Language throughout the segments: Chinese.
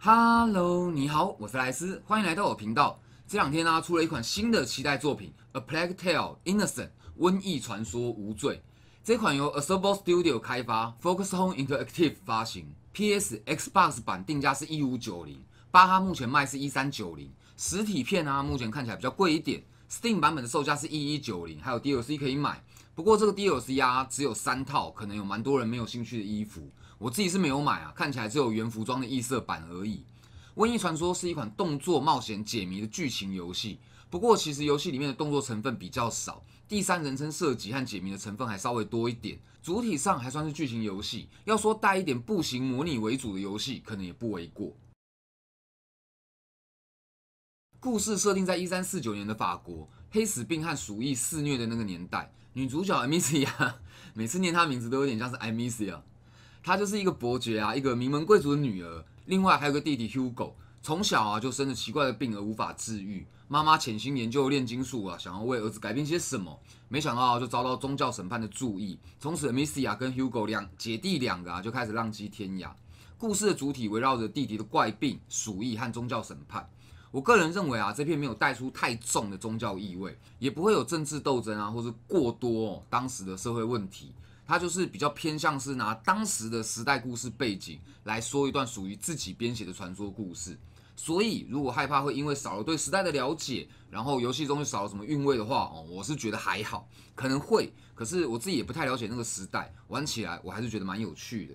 Hello，你好，我是莱斯，欢迎来到我频道。这两天呢，出了一款新的期待作品，《A Plague Tale: Innocent》（瘟疫传说：无罪）。这款由 a s a b l e Studio 开发，Focus Home Interactive 发行，PS、Xbox 版定价是1590，巴哈目前卖是1390，实体片啊目前看起来比较贵一点。Steam 版本的售价是1190，还有 DLC 可以买。不过这个 DLC 呀，只有三套，可能有蛮多人没有兴趣的衣服。我自己是没有买啊，看起来只有原服装的异色版而已。《瘟疫传说》是一款动作冒险解谜的剧情游戏，不过其实游戏里面的动作成分比较少，第三人称设计和解谜的成分还稍微多一点，主体上还算是剧情游戏。要说带一点步行模拟为主的游戏，可能也不为过。故事设定在一三四九年的法国，黑死病和鼠疫肆虐的那个年代。女主角艾 m i l i a 每次念她名字都有点像是艾 m i l i a 她就是一个伯爵啊，一个名门贵族的女儿。另外还有个弟弟 Hugo，从小啊就生了奇怪的病而无法治愈，妈妈潜心研究炼金术啊，想要为儿子改变些什么。没想到就遭到宗教审判的注意，从此 Missy 啊跟 Hugo 两姐弟两个啊就开始浪迹天涯。故事的主体围绕着弟弟的怪病、鼠疫和宗教审判。我个人认为啊，这片没有带出太重的宗教意味，也不会有政治斗争啊，或是过多当时的社会问题。他就是比较偏向是拿当时的时代故事背景来说一段属于自己编写的传说故事，所以如果害怕会因为少了对时代的了解，然后游戏中就少了什么韵味的话，哦，我是觉得还好，可能会，可是我自己也不太了解那个时代，玩起来我还是觉得蛮有趣的。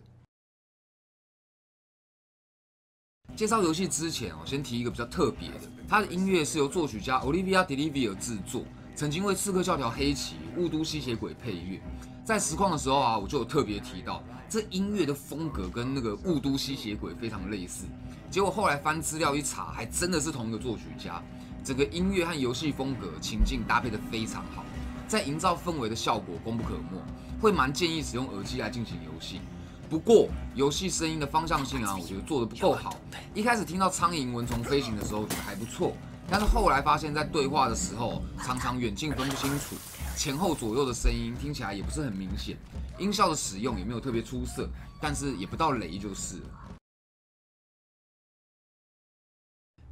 介绍游戏之前，哦，先提一个比较特别的，他的音乐是由作曲家 Olivia Delivier 制作，曾经为《刺客教条：黑旗》《雾都吸血鬼》配乐。在实况的时候啊，我就有特别提到这音乐的风格跟那个《雾都吸血鬼》非常类似。结果后来翻资料一查，还真的是同一个作曲家。整个音乐和游戏风格、情境搭配的非常好，在营造氛围的效果功不可没。会蛮建议使用耳机来进行游戏。不过游戏声音的方向性啊，我觉得做的不够好。一开始听到苍蝇、蚊虫飞行的时候觉得还不错，但是后来发现在对话的时候，常常远近分不清楚。前后左右的声音听起来也不是很明显，音效的使用也没有特别出色，但是也不到雷就是了。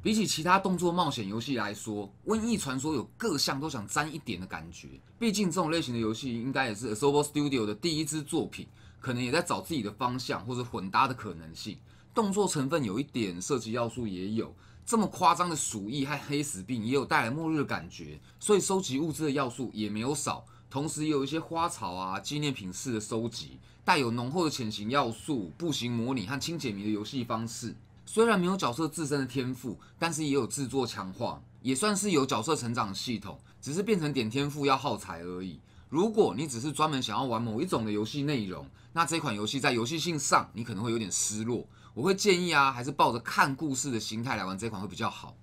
比起其他动作冒险游戏来说，《瘟疫传说》有各项都想沾一点的感觉。毕竟这种类型的游戏应该也是 a s a l o Studio 的第一支作品，可能也在找自己的方向或者混搭的可能性。动作成分有一点，射击要素也有。这么夸张的鼠疫和黑死病也有带来末日的感觉，所以收集物资的要素也没有少，同时有一些花草啊纪念品式的收集，带有浓厚的潜行要素、步行模拟和清解谜的游戏方式。虽然没有角色自身的天赋，但是也有制作强化，也算是有角色成长系统，只是变成点天赋要耗材而已。如果你只是专门想要玩某一种的游戏内容，那这款游戏在游戏性上你可能会有点失落。我会建议啊，还是抱着看故事的心态来玩这款会比较好。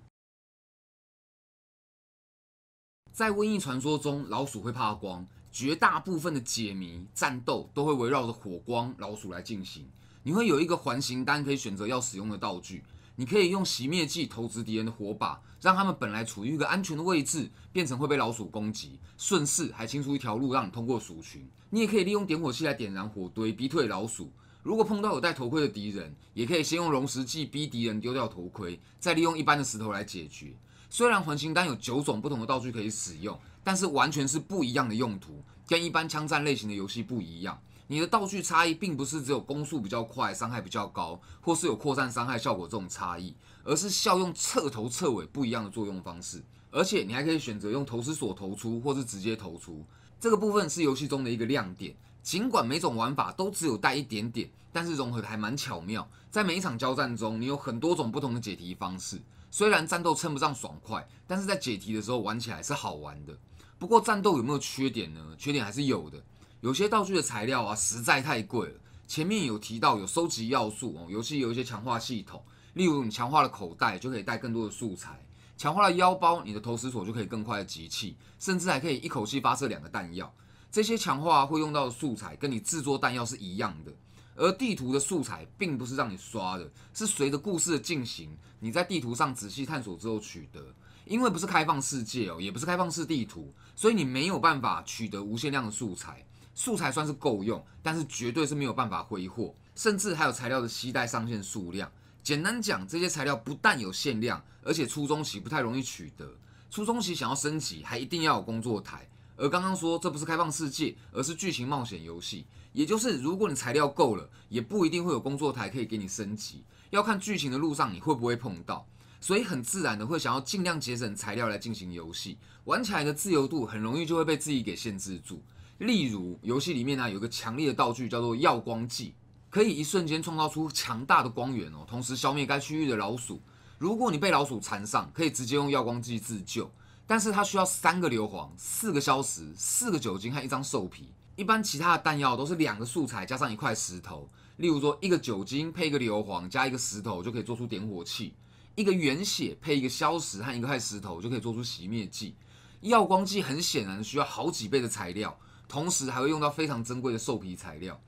在瘟疫传说中，老鼠会怕光，绝大部分的解谜战斗都会围绕着火光、老鼠来进行。你会有一个环形单，可以选择要使用的道具。你可以用熄灭剂投掷敌人的火把，让他们本来处于一个安全的位置，变成会被老鼠攻击，顺势还清出一条路让你通过鼠群。你也可以利用点火器来点燃火堆，逼退老鼠。如果碰到有戴头盔的敌人，也可以先用溶石剂逼敌人丢掉头盔，再利用一般的石头来解决。虽然环形丹有九种不同的道具可以使用，但是完全是不一样的用途，跟一般枪战类型的游戏不一样。你的道具差异并不是只有攻速比较快、伤害比较高，或是有扩散伤害效果这种差异，而是效用彻头彻尾不一样的作用方式。而且你还可以选择用投石所投出，或是直接投出。这个部分是游戏中的一个亮点，尽管每种玩法都只有带一点点，但是融合的还蛮巧妙。在每一场交战中，你有很多种不同的解题方式。虽然战斗称不上爽快，但是在解题的时候玩起来是好玩的。不过战斗有没有缺点呢？缺点还是有的。有些道具的材料啊实在太贵了。前面有提到有收集要素哦，游戏有一些强化系统，例如你强化了口袋，就可以带更多的素材。强化了腰包，你的投石索就可以更快的集气，甚至还可以一口气发射两个弹药。这些强化会用到的素材，跟你制作弹药是一样的。而地图的素材并不是让你刷的，是随着故事的进行，你在地图上仔细探索之后取得。因为不是开放世界哦，也不是开放式地图，所以你没有办法取得无限量的素材。素材算是够用，但是绝对是没有办法挥霍，甚至还有材料的携带上限数量。简单讲，这些材料不但有限量，而且初中期不太容易取得。初中期想要升级，还一定要有工作台。而刚刚说这不是开放世界，而是剧情冒险游戏，也就是如果你材料够了，也不一定会有工作台可以给你升级，要看剧情的路上你会不会碰到。所以很自然的会想要尽量节省材料来进行游戏，玩起来的自由度很容易就会被自己给限制住。例如游戏里面呢有一个强烈的道具叫做耀光剂。可以一瞬间创造出强大的光源哦，同时消灭该区域的老鼠。如果你被老鼠缠上，可以直接用耀光剂自救。但是它需要三个硫磺、四个硝石、四个酒精和一张兽皮。一般其他的弹药都是两个素材加上一块石头，例如说一个酒精配一个硫磺加一个石头就可以做出点火器，一个原血配一个硝石和一块石头就可以做出熄灭剂。耀光剂很显然需要好几倍的材料，同时还会用到非常珍贵的兽皮材料。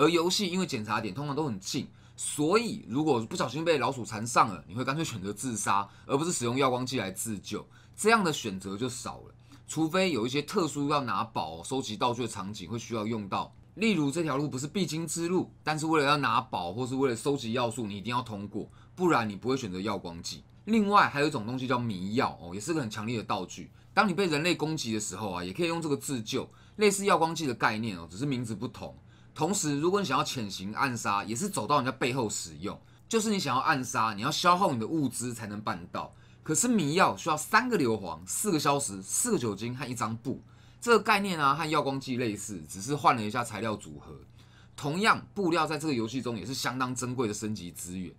而游戏因为检查点通常都很近，所以如果不小心被老鼠缠上了，你会干脆选择自杀，而不是使用耀光剂来自救。这样的选择就少了，除非有一些特殊要拿宝、收集道具的场景会需要用到。例如这条路不是必经之路，但是为了要拿宝或是为了收集要素，你一定要通过，不然你不会选择耀光剂。另外还有一种东西叫迷药哦，也是个很强烈的道具。当你被人类攻击的时候啊，也可以用这个自救，类似耀光剂的概念哦，只是名字不同。同时，如果你想要潜行暗杀，也是走到人家背后使用。就是你想要暗杀，你要消耗你的物资才能办到。可是迷药需要三个硫磺、四个硝石、四个酒精和一张布。这个概念啊，和耀光剂类似，只是换了一下材料组合。同样，布料在这个游戏中也是相当珍贵的升级资源。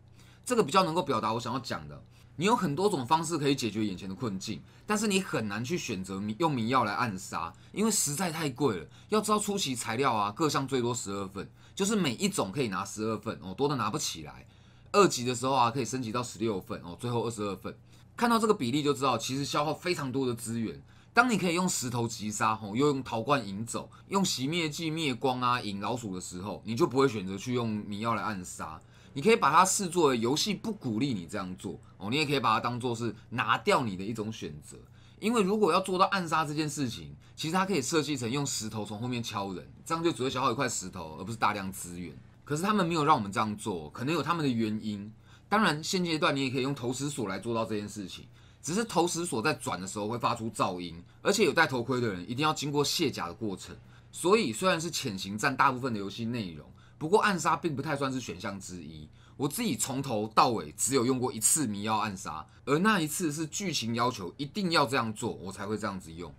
这个比较能够表达我想要讲的。你有很多种方式可以解决眼前的困境，但是你很难去选择用迷药来暗杀，因为实在太贵了。要知道初期材料啊，各项最多十二份，就是每一种可以拿十二份哦，多的拿不起来。二级的时候啊，可以升级到十六份哦，最后二十二份。看到这个比例就知道，其实消耗非常多的资源。当你可以用石头击杀哦，又用陶罐引走，用洗灭剂灭光啊，引老鼠的时候，你就不会选择去用迷药来暗杀。你可以把它视作游戏不鼓励你这样做哦，你也可以把它当做是拿掉你的一种选择，因为如果要做到暗杀这件事情，其实它可以设计成用石头从后面敲人，这样就只会消耗一块石头，而不是大量资源。可是他们没有让我们这样做，可能有他们的原因。当然，现阶段你也可以用投石锁来做到这件事情，只是投石锁在转的时候会发出噪音，而且有戴头盔的人一定要经过卸甲的过程。所以，虽然是潜行占大部分的游戏内容。不过暗杀并不太算是选项之一，我自己从头到尾只有用过一次迷药暗杀，而那一次是剧情要求一定要这样做，我才会这样子用。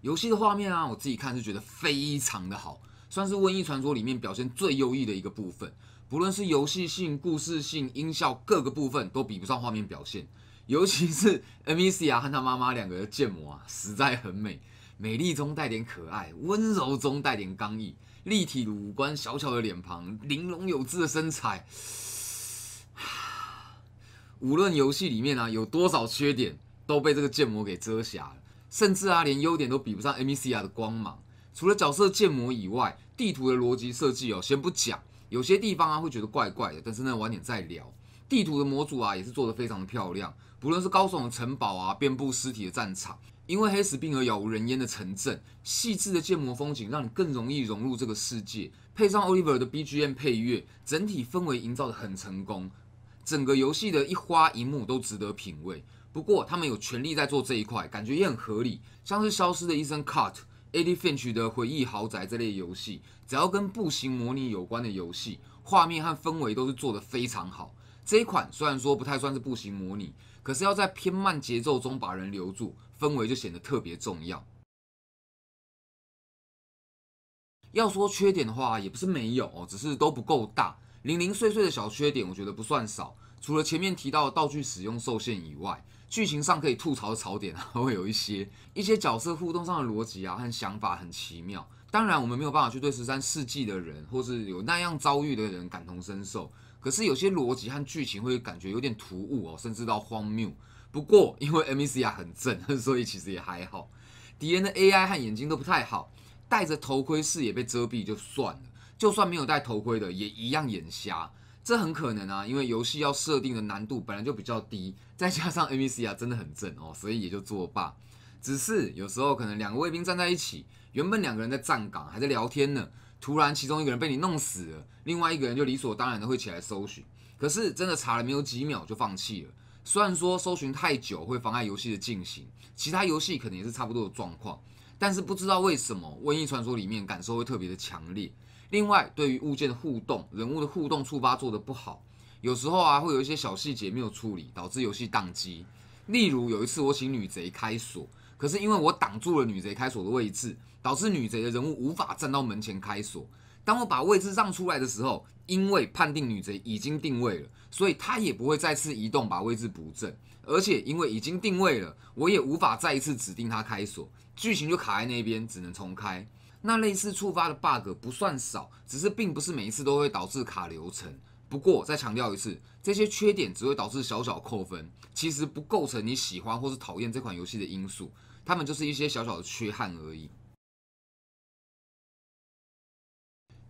游戏的画面啊，我自己看是觉得非常的好，算是瘟疫传说里面表现最优异的一个部分，不论是游戏性、故事性、音效各个部分都比不上画面表现，尤其是 MVC 和他妈妈两个的建模啊，实在很美。美丽中带点可爱，温柔中带点刚毅，立体的五官，小巧的脸庞，玲珑有致的身材，无论游戏里面啊有多少缺点，都被这个建模给遮瑕了，甚至啊连优点都比不上 m c r 的光芒。除了角色建模以外，地图的逻辑设计哦，先不讲，有些地方啊会觉得怪怪的，但是呢晚点再聊。地图的模组啊也是做得非常的漂亮，不论是高耸的城堡啊，遍布尸体的战场。因为黑死病而杳无人烟的城镇，细致的建模风景让你更容易融入这个世界。配上 Oliver 的 BGM 配乐，整体氛围营造的很成功。整个游戏的一花一木都值得品味。不过他们有全力在做这一块，感觉也很合理。像是《消失的医生》、《Cut》、《a d Finch 的回忆豪宅》这类游戏，只要跟步行模拟有关的游戏，画面和氛围都是做得非常好。这一款虽然说不太算是步行模拟，可是要在偏慢节奏中把人留住。氛围就显得特别重要。要说缺点的话，也不是没有，只是都不够大，零零碎碎的小缺点，我觉得不算少。除了前面提到的道具使用受限以外，剧情上可以吐槽的槽点还会有一些。一些角色互动上的逻辑啊，和想法很奇妙。当然，我们没有办法去对十三世纪的人，或是有那样遭遇的人感同身受。可是有些逻辑和剧情会感觉有点突兀哦，甚至到荒谬。不过，因为 M e C R 很正，所以其实也还好。敌人的 A I 和眼睛都不太好，戴着头盔视野被遮蔽就算了，就算没有戴头盔的也一样眼瞎。这很可能啊，因为游戏要设定的难度本来就比较低，再加上 M e C R 真的很正哦，所以也就作罢。只是有时候可能两个卫兵站在一起，原本两个人在站岗还在聊天呢，突然其中一个人被你弄死了，另外一个人就理所当然的会起来搜寻，可是真的查了没有几秒就放弃了。虽然说搜寻太久会妨碍游戏的进行，其他游戏可能也是差不多的状况，但是不知道为什么《瘟疫传说》里面感受会特别的强烈。另外，对于物件的互动、人物的互动触发做得不好，有时候啊会有一些小细节没有处理，导致游戏宕机。例如有一次我请女贼开锁，可是因为我挡住了女贼开锁的位置，导致女贼的人物无法站到门前开锁。当我把位置让出来的时候，因为判定女贼已经定位了，所以她也不会再次移动，把位置补正。而且因为已经定位了，我也无法再一次指定她开锁，剧情就卡在那边，只能重开。那类似触发的 bug 不算少，只是并不是每一次都会导致卡流程。不过再强调一次，这些缺点只会导致小小扣分，其实不构成你喜欢或是讨厌这款游戏的因素。他们就是一些小小的缺憾而已。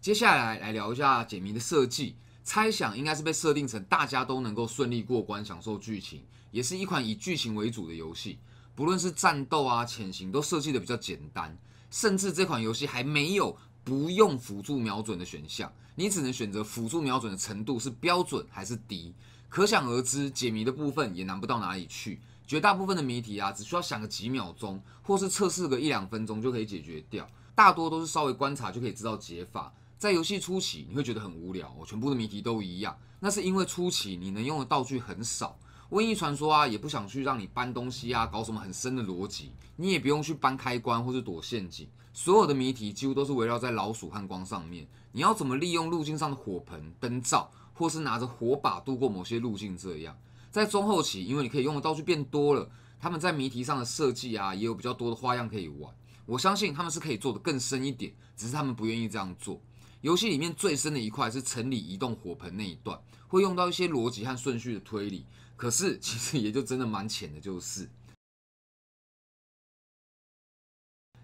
接下来来聊一下解谜的设计。猜想应该是被设定成大家都能够顺利过关，享受剧情，也是一款以剧情为主的游戏。不论是战斗啊、潜行，都设计的比较简单。甚至这款游戏还没有不用辅助瞄准的选项，你只能选择辅助瞄准的程度是标准还是低。可想而知，解谜的部分也难不到哪里去。绝大部分的谜题啊，只需要想个几秒钟，或是测试个一两分钟就可以解决掉。大多都是稍微观察就可以知道解法。在游戏初期，你会觉得很无聊，我全部的谜题都一样，那是因为初期你能用的道具很少。瘟疫传说啊，也不想去让你搬东西啊，搞什么很深的逻辑，你也不用去搬开关或是躲陷阱，所有的谜题几乎都是围绕在老鼠和光上面，你要怎么利用路径上的火盆、灯罩，或是拿着火把度过某些路径？这样，在中后期，因为你可以用的道具变多了，他们在谜题上的设计啊，也有比较多的花样可以玩。我相信他们是可以做的更深一点，只是他们不愿意这样做。游戏里面最深的一块是城里移动火盆那一段，会用到一些逻辑和顺序的推理。可是其实也就真的蛮浅的，就是。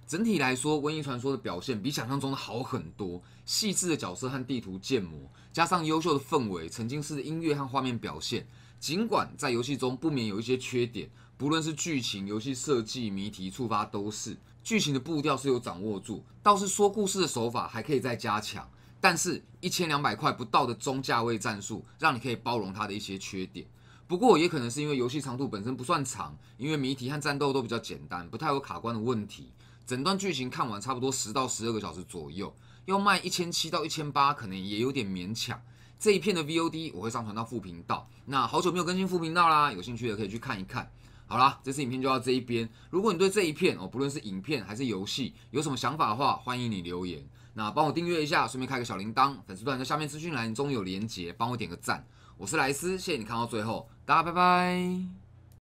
整体来说，《瘟疫传说》的表现比想象中的好很多，细致的角色和地图建模，加上优秀的氛围、沉浸式的音乐和画面表现。尽管在游戏中不免有一些缺点，不论是剧情、游戏设计、谜题触发都是。剧情的步调是有掌握住，倒是说故事的手法还可以再加强。但是一千两百块不到的中价位战术，让你可以包容它的一些缺点。不过也可能是因为游戏长度本身不算长，因为谜题和战斗都比较简单，不太有卡关的问题。整段剧情看完差不多十到十二个小时左右，要卖一千七到一千八可能也有点勉强。这一片的 VOD 我会上传到副频道，那好久没有更新副频道啦，有兴趣的可以去看一看。好啦，这次影片就到这一边。如果你对这一片哦，不论是影片还是游戏，有什么想法的话，欢迎你留言。那帮我订阅一下，顺便开个小铃铛。粉丝团在下面资讯栏中有连结，帮我点个赞。我是莱斯，谢谢你看到最后，大家拜拜。